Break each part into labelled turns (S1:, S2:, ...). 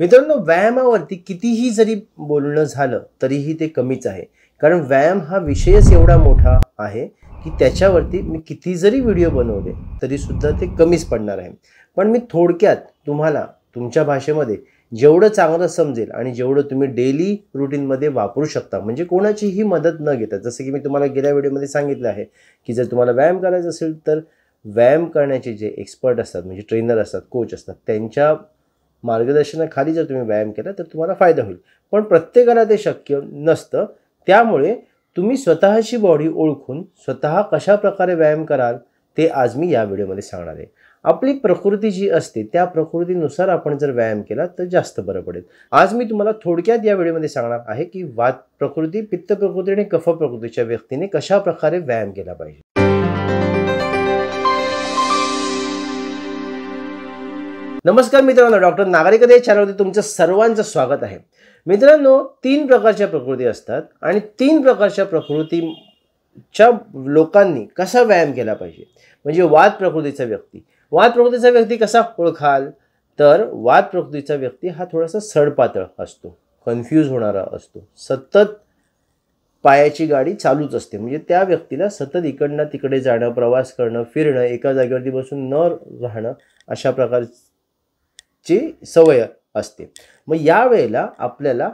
S1: मित्रांनो व्यायामावरती कितीही जरी बोलणं झालं तरीही ते कमीच आहे कारण व्यायाम हा विषयच एवढा मोठा आहे की त्याच्यावरती मी किती जरी व्हिडिओ बनवले तरीसुद्धा ते कमीच पडणार आहे पण मी थोडक्यात तुम्हाला तुमच्या भाषेमध्ये जेवढं चांगलं समजेल आणि जेवढं तुम्ही डेली रुटीनमध्ये वापरू शकता म्हणजे कोणाचीही मदत न घेता जसं की मी तुम्हाला गेल्या व्हिडिओमध्ये सांगितलं आहे की जर तुम्हाला व्यायाम करायचा असेल तर व्यायाम करण्याचे जे एक्सपर्ट असतात म्हणजे ट्रेनर असतात कोच असतात त्यांच्या मार्गदर्शनाखाली जर तुम्ही व्यायाम केला तर तुम्हाला फायदा होईल पण प्रत्येकाला ते शक्य नसतं त्यामुळे तुम्ही स्वतःची बॉडी ओळखून स्वतः कशा प्रकारे व्यायाम कराल ते आज मी या व्हिडिओमध्ये सांगणार आहे आपली प्रकृती जी असते त्या प्रकृतीनुसार आपण जर व्यायाम केला तर जास्त बरं पडेल आज मी तुम्हाला थोडक्यात या व्हिडिओमध्ये सांगणार आहे की वात प्रकृती पित्त प्रकृती आणि कफ प्रकृतीच्या व्यक्तीने कशा प्रकारे व्यायाम केला पाहिजे नमस्कार मित्रांनो डॉक्टर दे चॅनलमध्ये तुमचं सर्वांचं स्वागत आहे मित्रांनो तीन प्रकारच्या प्रकृती असतात आणि तीन प्रकारच्या प्रकृतीच्या लोकांनी कसा व्यायाम केला पाहिजे म्हणजे वाद प्रकृतीचा व्यक्ती वाद प्रकृतीचा व्यक्ती कसा ओळखाल तर वाद प्रकृतीचा व्यक्ती हा थोडासा सडपातळ असतो कन्फ्यूज होणारा असतो सतत पायाची गाडी चालूच असते म्हणजे त्या व्यक्तीला सतत इकडनं तिकडे जाणं प्रवास करणं फिरणं एका जागेवरती बसून न राहणं अशा प्रकार ची सवय असते मग यावेळेला आपल्याला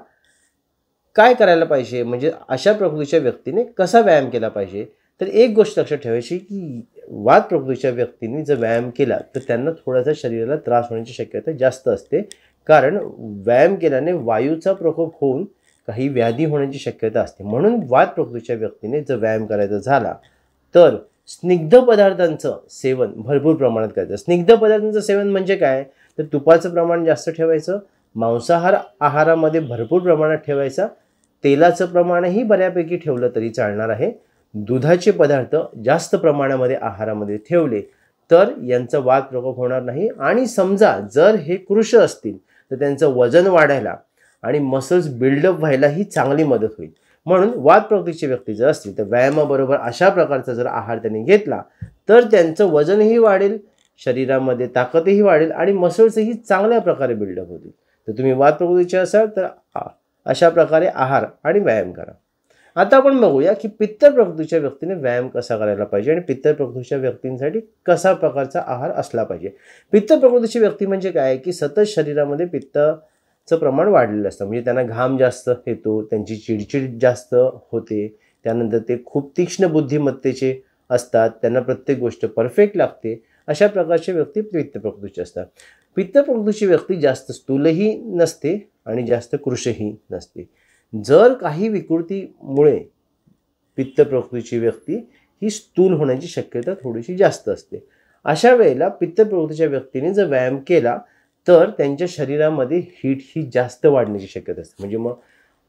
S1: काय करायला पाहिजे म्हणजे अशा प्रकृतीच्या व्यक्तीने कसा व्यायाम केला पाहिजे तर एक गोष्ट लक्षात ठेवायची की वाद प्रकृतीच्या व्यक्तींनी जर व्यायाम केला तर त्यांना थोडासा शरीराला त्रास होण्याची शक्यता जास्त असते कारण व्यायाम केल्याने वायूचा प्रकोप होऊन काही व्याधी होण्याची शक्यता असते म्हणून वाद प्रकृतीच्या व्यक्तीने जर व्यायाम करायचा झाला तर स्निग्ध पदार्थांचं सेवन भरपूर प्रमाणात करायचं स्निग्ध पदार्थांचं सेवन म्हणजे काय तर तुपाचं प्रमाण जास्त ठेवायचं मांसाहार आहारामध्ये भरपूर प्रमाणात ठेवायचा तेलाचं प्रमाणही बऱ्यापैकी ठेवलं तरी चालणार आहे दुधाचे पदार्थ जास्त प्रमाणामध्ये आहारामध्ये ठेवले तर यांचा वाद प्रकोप होणार नाही आणि समजा जर हे कृष असतील तर त्यांचं वजन वाढायला आणि मसल्स बिल्डअप व्हायलाही चांगली मदत होईल म्हणून वाद प्रकृतीचे व्यक्ती जर असतील तर व्यायामाबरोबर अशा प्रकारचा जर आहार त्यांनी घेतला तर त्यांचं वजनही वाढेल शरीरामध्ये ताकदही वाढेल आणि मसल्सही चांगल्या प्रकारे बिल्डअप होतील तर तुम्ही वाद प्रकृतीचे असाल तर अशा प्रकारे आहार आणि व्यायाम करा आता आपण बघूया की पित्तर प्रकृतीच्या व्यक्तीने व्यायाम कसा करायला पाहिजे आणि पित्तर प्रकृतीच्या व्यक्तींसाठी कसा प्रकारचा आहार असला पाहिजे पित्त प्रकृतीची व्यक्ती म्हणजे काय की सतत शरीरामध्ये पित्तचं प्रमाण वाढलेलं असतं म्हणजे त्यांना घाम जास्त येतो त्यांची चिडचिड जास्त होते त्यानंतर ते खूप तीक्ष्ण बुद्धिमत्तेचे असतात त्यांना प्रत्येक गोष्ट परफेक्ट लागते अशा प्रकारच्या व्यक्ती पित्त प्रकृतीचे असतात पित्त प्रकृतीची व्यक्ती जास्त स्थूलही नसते आणि जास्त कृषही नसते जर काही विकृतीमुळे पित्त प्रकृतीची व्यक्ती ही स्थूल होण्याची शक्यता थोडीशी जास्त असते अशा वेळेला पित्त प्रकृतीच्या व्यक्तीने जर व्यायाम केला तर त्यांच्या शरीरामध्ये हीट ही जास्त वाढण्याची शक्यता असते म्हणजे मग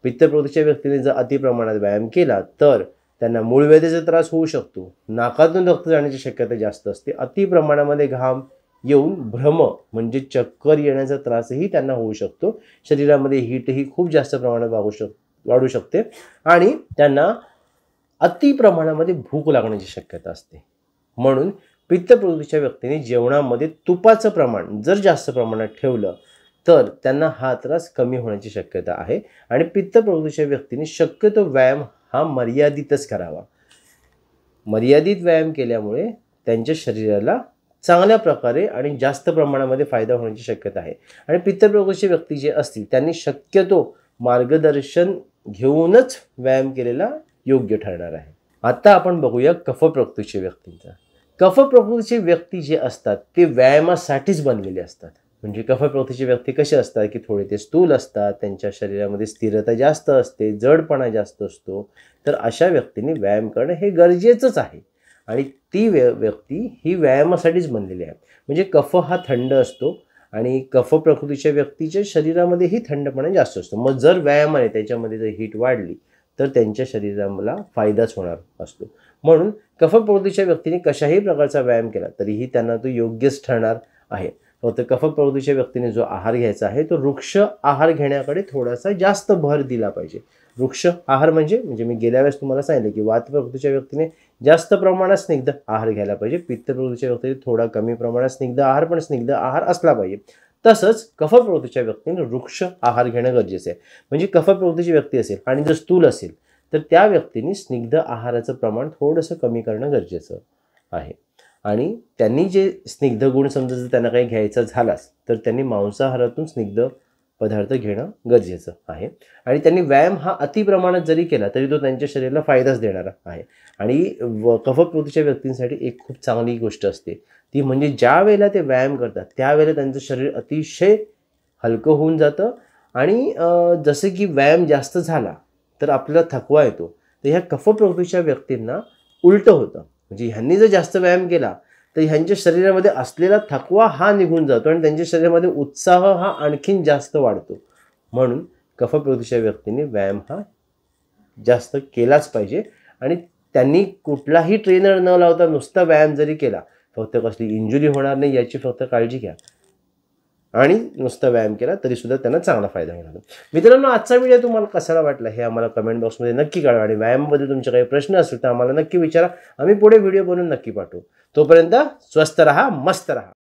S1: पित्त प्रकृतीच्या व्यक्तीने जर अतिप्रमाणात व्यायाम केला तर त्यांना मूळ वेधेचा त्रास होऊ शकतो नाकातून रक्त जाण्याची शक्यता जास्त असते अति प्रमाणामध्ये घाम येऊन भ्रम म्हणजे चक्कर येण्याचा त्रासही त्यांना होऊ शकतो शरीरामध्ये हीटही खूप जास्त प्रमाणात वागू शक वाढू शकते आणि त्यांना अति प्रमाणामध्ये भूक लागण्याची शक्यता असते म्हणून पित्त प्रवृत्तीच्या व्यक्तीने जेवणामध्ये तुपाचं प्रमाण जर जास्त प्रमाणात ठेवलं तर त्यांना हा त्रास कमी होण्याची शक्यता आहे आणि पित्त प्रवृत्तीच्या व्यक्तीने शक्यतो व्यायाम हा मर्यादितच करावा मर्यादित व्यायाम केल्यामुळे त्यांच्या शरीराला चांगल्या प्रकारे आणि जास्त प्रमाणामध्ये फायदा होण्याची शक्यता आहे आणि पित्तप्रकोष्ठीय व्यक्ती जे असतील त्यांनी शक्यतो मार्गदर्शन घेऊनच व्यायाम केलेला योग्य ठरणार आहे आता आपण बघूया कफ कफप्रकृतीचे व्यक्तींचा प्रकृतीचे व्यक्ती जे असतात ते व्यायामासाठीच बनलेले असतात म्हणजे कफप्रवृत्तीचे व्यक्ती कशी असतात की थोडे ते स्थूल असतात त्यांच्या शरीरामध्ये स्थिरता जास्त असते जडपणा जास्त असतो तर अशा व्यक्तीने व्यायाम करणं हे गरजेचंच आहे आणि ती व्य व्यक्ती ही व्यायामासाठीच बनलेली आहे म्हणजे कफ हा थंड असतो आणि कफ प्रकृतीच्या व्यक्तीच्या शरीरामध्येही थंडपणा जास्त असतो मग जर व्यायामाने त्याच्यामध्ये जर हीट वाढली तर त्यांच्या शरीराला फायदाच होणार असतो म्हणून प्रकृतीच्या व्यक्तीने कशाही प्रकारचा व्यायाम केला तरीही त्यांना तो योग्यच ठरणार आहे तर कफक प्रवृत्तीच्या व्यक्तीने जो आहार घ्यायचा आहे तो वृक्ष आहार घेण्याकडे थोडासा जास्त भर दिला पाहिजे वृक्ष आहार म्हणजे म्हणजे मी गेल्या वेळेस तुम्हाला सांगितलं की वात प्रवृत्तीच्या व्यक्तीने जास्त प्रमाणात स्निग्ध आहार घ्यायला पाहिजे पित्त प्रवृत्तीच्या व्यक्तीने थोडा कमी प्रमाणात स्निग्ध आहार पण स्निग्ध आहार असला पाहिजे तसंच प्रवृत्तीच्या व्यक्तीने वृक्ष आहार घेणं गरजेचं आहे म्हणजे प्रवृत्तीची व्यक्ती असेल आणि जर स्थूल असेल तर त्या व्यक्तीने स्निग्ध आहाराचं प्रमाण थोडंसं कमी करणं गरजेचं आहे आणि त्यांनी जे स्निग्ध गुण समजा जर त्यांना काही घ्यायचा झालाच तर त्यांनी मांसाहारातून स्निग्ध पदार्थ घेणं गरजेचं आहे आणि त्यांनी व्यायाम हा अतिप्रमाणात जरी केला तरी तो त्यांच्या शरीराला फायदाच देणारा आहे आणि व कफकृतीच्या व्यक्तींसाठी एक खूप चांगली गोष्ट असते ती म्हणजे ज्या वेळेला ते व्यायाम करतात त्यावेळेला त्यांचं शरीर अतिशय हलकं होऊन जातं आणि जसं की व्यायाम जास्त झाला तर आपल्याला थकवा येतो तर ह्या कफप्रकृतीच्या व्यक्तींना उलटं होतं म्हणजे ह्यांनी जर जास्त व्यायाम केला तर ह्यांच्या शरीरामध्ये असलेला थकवा हा निघून जातो आणि त्यांच्या शरीरामध्ये उत्साह हा आणखीन जास्त वाढतो म्हणून कफप्रदूषा व्यक्तीने व्यायाम हा जास्त केलाच पाहिजे आणि त्यांनी कुठलाही ट्रेनर न लावता नुसता व्यायाम जरी केला फक्त कसली इंजुरी होणार नाही याची फक्त काळजी घ्या आणि नुसता व्यायाम केला तरीसुद्धा त्यांना चांगला फायदा होणार मित्रांनो आजचा व्हिडिओ तुम्हाला कसाला वाटला हे आम्हाला कमेंट बॉक्समध्ये नक्की कळवा आणि व्यायामाबद्दल तुमचे काही प्रश्न असतील तर आम्हाला नक्की विचारा आम्ही पुढे व्हिडिओ बनवून नक्की पाठवू तोपर्यंत स्वस्त राहा मस्त राहा